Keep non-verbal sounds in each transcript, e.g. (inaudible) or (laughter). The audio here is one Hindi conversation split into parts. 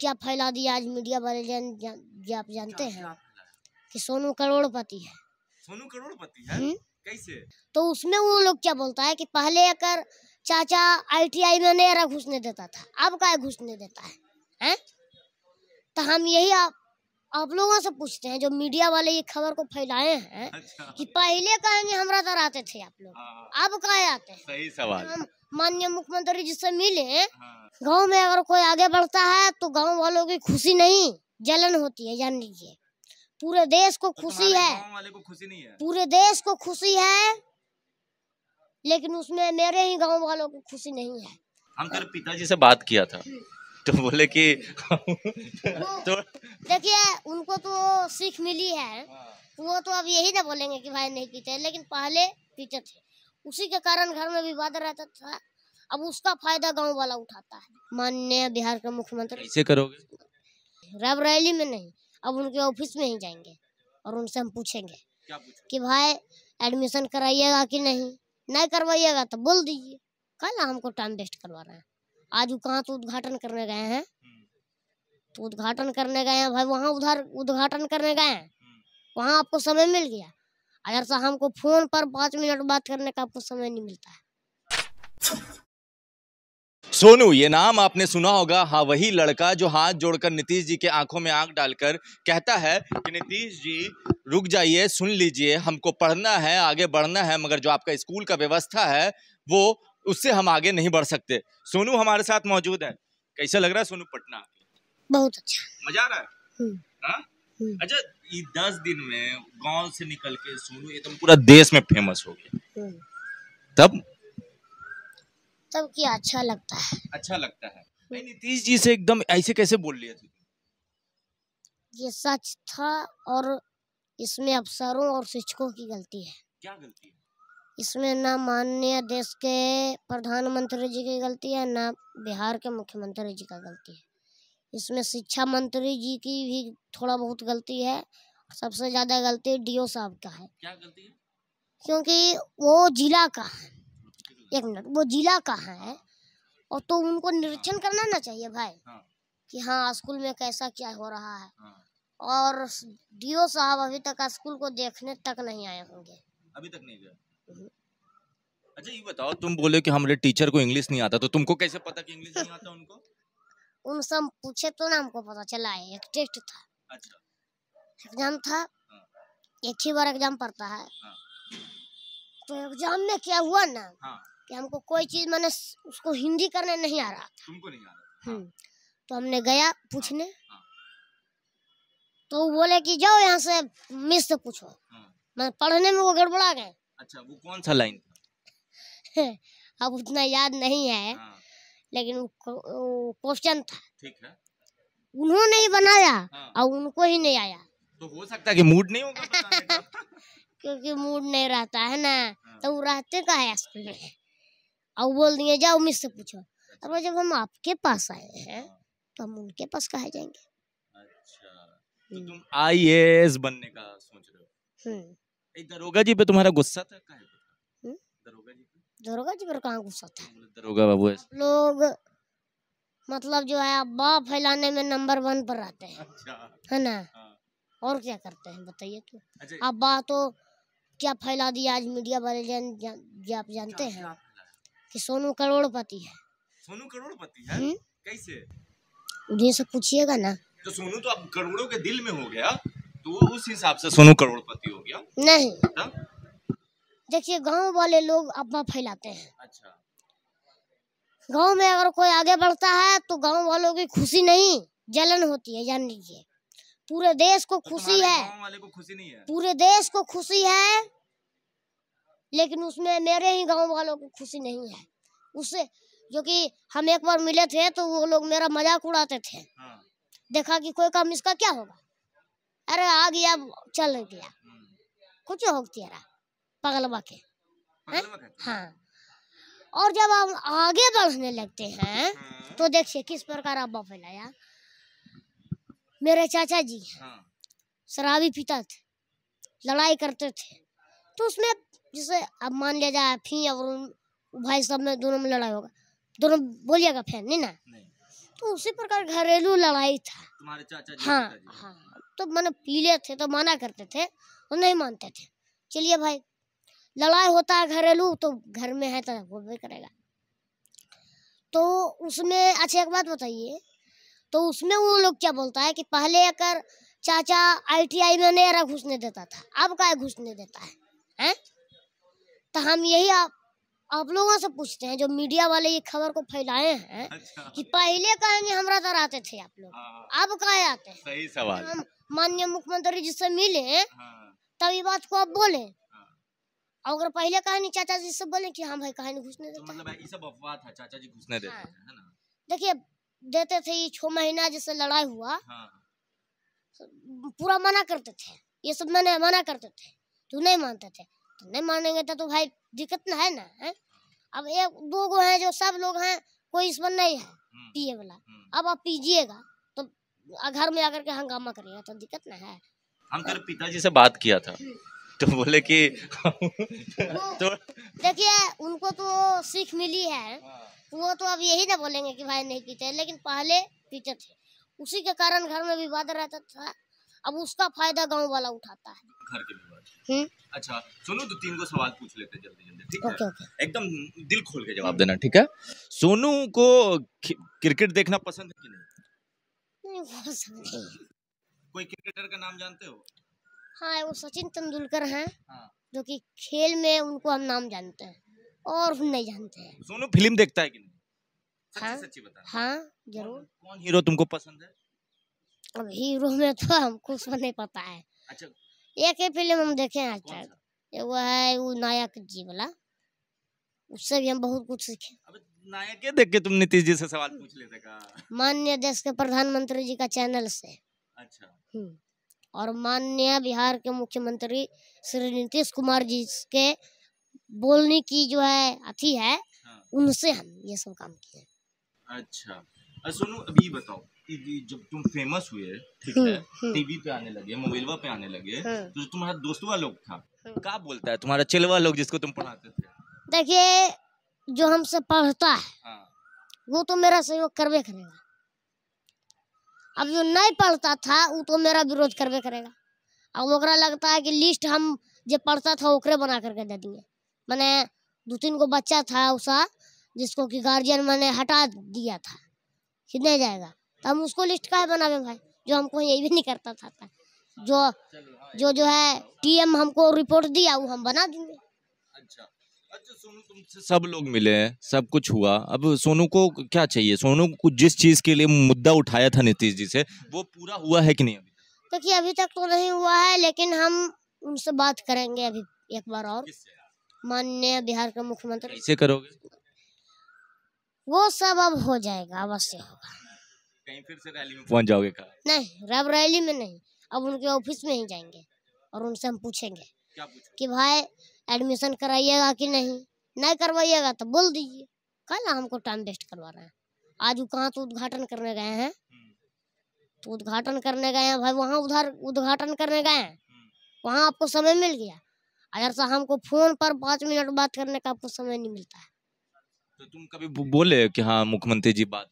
क्या फैला दिया आज मीडिया वाले जान, जान, आप जानते हैं कि सोनू करोड़पति है सोनू करोड़पति है हम्म। कैसे तो उसमें वो लोग क्या बोलता है कि पहले अगर चाचा आईटीआई में नहीं घुस नहीं देता था अब का घुस नहीं देता है हैं तो हम यही आप आप लोगों से पूछते हैं जो मीडिया वाले ये खबर को फैलाए हैं अच्छा। कि पहले कहेंगे हमारा तरह आते थे आप लोग हाँ। अब कहे आते हैं सही सवाल हम माननीय मुख्यमंत्री जी से मिले हाँ। गांव में अगर कोई आगे बढ़ता है तो गांव वालों की खुशी नहीं जलन होती है जान लीजिए पूरे देश को तो खुशी तो है वाले को खुशी नहीं है पूरे देश को खुशी है लेकिन उसमें मेरे ही गांव वालों को खुशी नहीं है हम तेरे तो पिताजी से बात किया था तो बोले कि (laughs) तो देखिए उनको तो सीख मिली है हाँ। वो तो अब यही ना बोलेंगे कि भाई नहीं पीते लेकिन पहले पीते थे उसी के कारण घर में विवाद रहता था अब उसका फायदा गांव वाला उठाता है माननीय बिहार का मुख्यमंत्री कैसे करोगे रब रैली में नहीं अब उनके ऑफिस में ही जाएंगे और उनसे हम पूछेंगे कि भाई एडमिशन कराइएगा कि नहीं नहीं करवाइएगा तो बोल दीजिए कल हमको टाइम वेस्ट करवा रहे हैं आज वो कहाँ तो उद्घाटन करने गए हैं हम्म। तो उद्घाटन करने गए हैं भाई वहाँ उधर उद्घाटन करने गए हैं हम्म। वहाँ आपको समय मिल गया अगर सा हमको फोन पर पाँच मिनट बात करने का आपको समय नहीं मिलता है सोनू ये नाम आपने सुना होगा हाँ वही लड़का जो हाथ जोड़कर नीतीश जी के आंखों में आंख डालकर कहता है कि नीतीश जी रुक जाइए सुन लीजिए हमको पढ़ना है आगे बढ़ना है मगर जो आपका स्कूल का व्यवस्था है वो उससे हम आगे नहीं बढ़ सकते सोनू हमारे साथ मौजूद है कैसा लग रहा है सोनू पटना बहुत अच्छा मजा आ रहा है हम्म। हाँ? हम्म। अच्छा ये दस दिन में गाँव से निकल के सोनू एकदम तो पूरा देश में फेमस हो गया हम्म। तब तब की अच्छा लगता है अच्छा लगता है नीतीश जी से एकदम ऐसे कैसे बोल लिया थी ये सच था और इसमें अफसरों और शिक्षकों की गलती है क्या गलती है इसमें ना माननीय देश के प्रधानमंत्री जी की गलती है ना बिहार के मुख्यमंत्री जी का गलती है इसमें शिक्षा मंत्री जी की भी थोड़ा बहुत गलती है सबसे ज़्यादा गलती डीओ साहब का है क्या गलती है क्योंकि वो जिला का है एक मिनट वो जिला कहाँ है और तो उनको निरीक्षण करना ना चाहिए भाई हाँ। कि हाँ स्कूल में कैसा क्या हो रहा है हाँ। और डीओ साहब अभी तक स्कूल को देखने तक नहीं आए होंगे अभी तक नहीं गए हम्म। अच्छा ये बताओ तुम बोले कि हमारे टीचर को इंग्लिश नहीं आता तो तुमको कैसे पता कि इंग्लिश नहीं आता उनको (laughs) उन सब पूछे तो ना हमको पता चला है एक टेस्ट था अच्छा एग्जाम था हाँ। एक ही बार एग्जाम पड़ता है तो एग्जाम में क्या हुआ ना कि हमको कोई चीज मैंने उसको हिंदी करने नहीं आ रहा था हमको नहीं आ रहा हाँ। तो हमने गया पूछने हाँ।, हाँ। तो बोले कि जाओ यहाँ से मिस से पूछो हाँ। मैं पढ़ने में वो गड़बड़ा गए अच्छा वो कौन सा लाइन (laughs) अब उतना याद नहीं है हाँ। लेकिन क्वेश्चन था ठीक है उन्होंने ही बनाया हाँ। और उनको ही नहीं आया तो हो सकता कि मूड नहीं होगा (laughs) क्योंकि मूड नहीं रहता है ना हाँ। तो वो रहते का है स्कूल में और बोल दिए जाओ मुझसे पूछो अब जब हम आपके पास आए हैं तो हम उनके पास कहा जाएंगे अच्छा तो हम्म। तुम बनने का सोच रहे हो हम्म। दरोगा जी पे तुम्हारा गुस्सा था काहे हम्म। दरोगा जी पर कहाँ गुस्सा था दरोगा बाबू लोग मतलब जो है अब्बा फैलाने में नंबर वन पर रहते हैं अच्छा। है ना हाँ। और क्या करते हैं बताइए तो अब्बा अच्छा। तो क्या फैला दिया आज मीडिया वाले जान, जा, आप जानते अच्छा, हैं अच्छा, कि सोनू करोड़पति है सोनू करोड़पति है हम्म। कैसे ये सब पूछिएगा ना तो सोनू तो अब करोड़ों के दिल में हो गया तो वो उस हिसाब से सोनू करोड़पति हो गया नहीं हाँ? देखिए गांव वाले लोग अफवाह फैलाते हैं अच्छा गांव में अगर कोई आगे बढ़ता है तो गांव वालों की खुशी नहीं जलन होती है जान लीजिए पूरे देश को तो खुशी है वाले को खुशी नहीं है पूरे देश को खुशी है लेकिन उसमें मेरे ही गांव वालों की खुशी नहीं है उससे जो कि हम एक बार मिले थे तो वो लोग मेरा मजाक उड़ाते थे हाँ। देखा कि कोई काम इसका क्या होगा अरे आ गया चल गया हम्म। कुछ हो तेरा पगल बाके हाँ।, हाँ और जब हम आगे बढ़ने लगते हैं हाँ। तो देखिए किस प्रकार अब्बा फैलाया मेरे चाचा जी हाँ। शराबी पीता थे लड़ाई करते थे तो उसमें जैसे अब मान लिया जाए फिर और भाई सब में दोनों में लड़ाई होगा दोनों बोलिएगा फिर नहीं ना नहीं। तो उसी प्रकार घरेलू लड़ाई था तुम्हारे चाचा हाँ हाँ तो मैंने पीले थे तो माना करते थे और नहीं मानते थे चलिए भाई लड़ाई होता है घरेलू तो घर में है तो वो भी करेगा तो उसमें अच्छा एक बात बताइए तो उसमें वो लोग क्या बोलता है कि पहले अगर चाचा आईटीआई में नहीं घुसने देता था अब का घुसने देता है हैं तो हम यही आप आप लोगों से पूछते हैं जो मीडिया वाले ये खबर को फैलाए हैं अच्छा। कि पहले कहेंगे हमारा तरह आते थे आप लोग हाँ। अब कहे आते हैं सही सवाल हम माननीय मुख्यमंत्री जी से मिले हाँ। तब ये बात को आप बोले हाँ। अगर पहले कहानी चाचा जी से बोले कि हाँ भाई कहानी घुसने तो देते मतलब ये सब अफवाह था चाचा जी घुसने देते हाँ। देखिए देते थे ये छह महीना जैसे लड़ाई हुआ हाँ। पूरा मना करते थे ये सब मैंने मना करते थे तू नहीं मानते थे तो नहीं मानेंगे तो, तो भाई दिक्कत ना है ना है अब एक दो गो हैं जो सब लोग हैं कोई इसमें नहीं है हम्म। पिए वाला हम्म। अब आप पीजिएगा तो घर में आकर के हंगामा करिएगा तो दिक्कत ना है हम तेरे पिताजी से बात किया था तो बोले कि (laughs) तो देखिए उनको तो सीख मिली है हाँ। वो तो अब यही ना बोलेंगे कि भाई नहीं पीते लेकिन पहले पीते थे उसी के कारण घर में विवाद रहता था अब उसका फायदा गाँव वाला उठाता है घर के हम्म। अच्छा सोनू दो तो तीन को सवाल पूछ लेते जल्दी जल्दी ठीक है एकदम दिल खोल के जवाब देना ठीक है सोनू को क्रिकेट देखना पसंद है कि नहीं कोई क्रिकेटर का नाम जानते हो हाँ वो सचिन तेंदुलकर है हाँ। जो कि खेल में उनको हम नाम जानते हैं और हम नहीं जानते हैं सोनू फिल्म देखता है कि नहीं सच्ची हाँ? सच्ची बता हाँ जरूर कौन, कौन हीरो तुमको पसंद है अब हीरो में तो हम कुछ नहीं पता है अच्छा एक ही फिल्म हम देखे हैं आज तक वो है वो नायक जी वाला उससे भी हम बहुत कुछ सीखे नायक के देख के तुम नीतीश जी से सवाल पूछ लेते का माननीय देश के प्रधानमंत्री जी का चैनल से अच्छा हम्म। और माननीय बिहार के मुख्यमंत्री श्री नीतीश कुमार जी के बोलने की जो है अथी है हाँ। उनसे हम ये सब काम किए अच्छा सुनो अभी बताओ जब तुम फेमस हुए ठीक हम्म, है टीवी हम्म। पे आने लगे मोबाइल पे आने लगे हाँ। तो जो तुम्हारा दोस्तवा लोग था हाँ। क्या बोलता है तुम्हारा चिलवा लोग जिसको तुम पढ़ाते थे देखिए जो हमसे पढ़ता है हाँ। वो तो मेरा सहयोग करवे करेगा अब जो नहीं पढ़ता था वो तो मेरा विरोध करवे करेगा अब ओकरा लगता है कि लिस्ट हम जो पढ़ता था ओकरे बना करके दे दिए मैंने दो तीन को बच्चा था उसका जिसको कि गार्जियन मैंने हटा दिया था कि नहीं जाएगा तो हम उसको लिस्ट का बनावे भाई जो हमको यही भी नहीं करता था, था। जो जो जो है टीएम हमको रिपोर्ट दिया वो हम बना देंगे अच्छा अच्छा सोनू तुमसे सब लोग मिले हैं सब कुछ हुआ अब सोनू को क्या चाहिए सोनू को जिस चीज के लिए मुद्दा उठाया था नीतीश जी से वो पूरा हुआ है कि नहीं अभी देखिए अभी तक तो नहीं हुआ है लेकिन हम उनसे बात करेंगे अभी एक बार और माननीय बिहार के मुख्यमंत्री कैसे करोगे वो सब अब हो जाएगा अवश्य होगा कहीं फिर से रैली में पहुंच जाओगे कहा नहीं रब रैली में नहीं अब उनके ऑफिस में ही जाएंगे और उनसे हम पूछेंगे क्या कि भाई एडमिशन कराइएगा कि नहीं नहीं करवाइएगा तो बोल दीजिए कल हमको टाइम वेस्ट करवा रहे हैं आज वो कहाँ तो उद्घाटन करने गए हैं हम्म। तो उद्घाटन करने गए हैं भाई वहाँ उधर उद्घाटन करने गए हैं हम्म। वहाँ आपको समय मिल गया अगर सा हमको फोन पर पाँच मिनट बात करने का आपको समय नहीं मिलता है तो तुम कभी बोले कि हाँ मुख्यमंत्री जी बात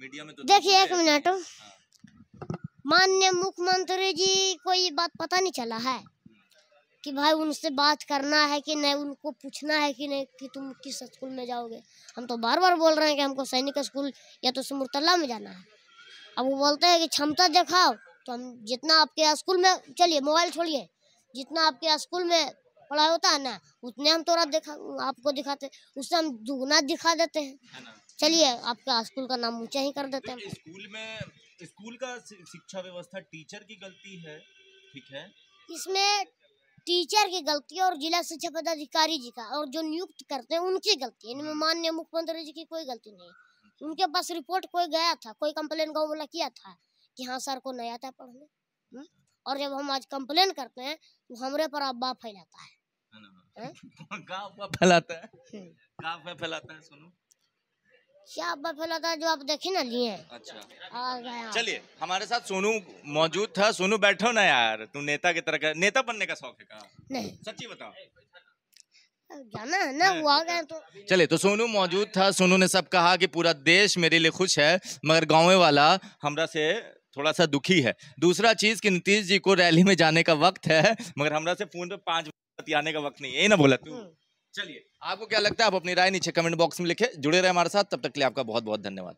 मीडिया में तो देखिए एक मिनट हाँ। माननीय मुख्यमंत्री जी को ये बात पता नहीं चला है कि भाई उनसे बात करना है कि नहीं उनको पूछना है कि नहीं कि तुम किस स्कूल में जाओगे हम तो बार बार बोल रहे हैं कि हमको सैनिक स्कूल या तो सिमुरतला में जाना है अब वो बोलते हैं कि क्षमता दिखाओ तो हम जितना आपके स्कूल में चलिए मोबाइल छोड़िए जितना आपके स्कूल में पढ़ाई होता है ना उतने हम थोड़ा तो दिखा आपको दिखाते उससे हम दुगना दिखा देते हैं चलिए आपका स्कूल का नाम ऊंचा ही कर देते हैं स्कूल में स्कूल का शिक्षा व्यवस्था टीचर की गलती है ठीक है इसमें टीचर की गलती और जिला शिक्षा पदाधिकारी जी का और जो नियुक्त करते हैं उनकी गलती है इनमें हम्म। माननीय मुख्यमंत्री जी की कोई गलती नहीं उनके पास रिपोर्ट कोई गया था कोई कंप्लेन गाँव वाला किया था कि हाँ सर को नहीं आता पढ़ने हम्म? और जब हम आज कंप्लेन करते हैं तो हमारे पर अब्बा फैलाता है फैलाता है (laughs) फैलाता है हम्म। सुनो था जो आप देखे ना लिए अच्छा चलिए हमारे साथ सोनू मौजूद था सोनू बैठो ना यार तुम नेता की तरह नेता बनने का शौक है कहा सच्ची बताओ ना हुआ गया तो चले तो सोनू मौजूद था सोनू ने सब कहा कि पूरा देश मेरे लिए खुश है मगर गाँव वाला हमरा से थोड़ा सा दुखी है दूसरा चीज कि नीतीश जी को रैली में जाने का वक्त है मगर हमरा से फोन पे बजे आने का वक्त नहीं है ना बोला तू हम्म। चलिए आपको क्या लगता है आप अपनी राय नीचे कमेंट बॉक्स में लिखे जुड़े रहे हमारे साथ तब तक के लिए आपका बहुत बहुत धन्यवाद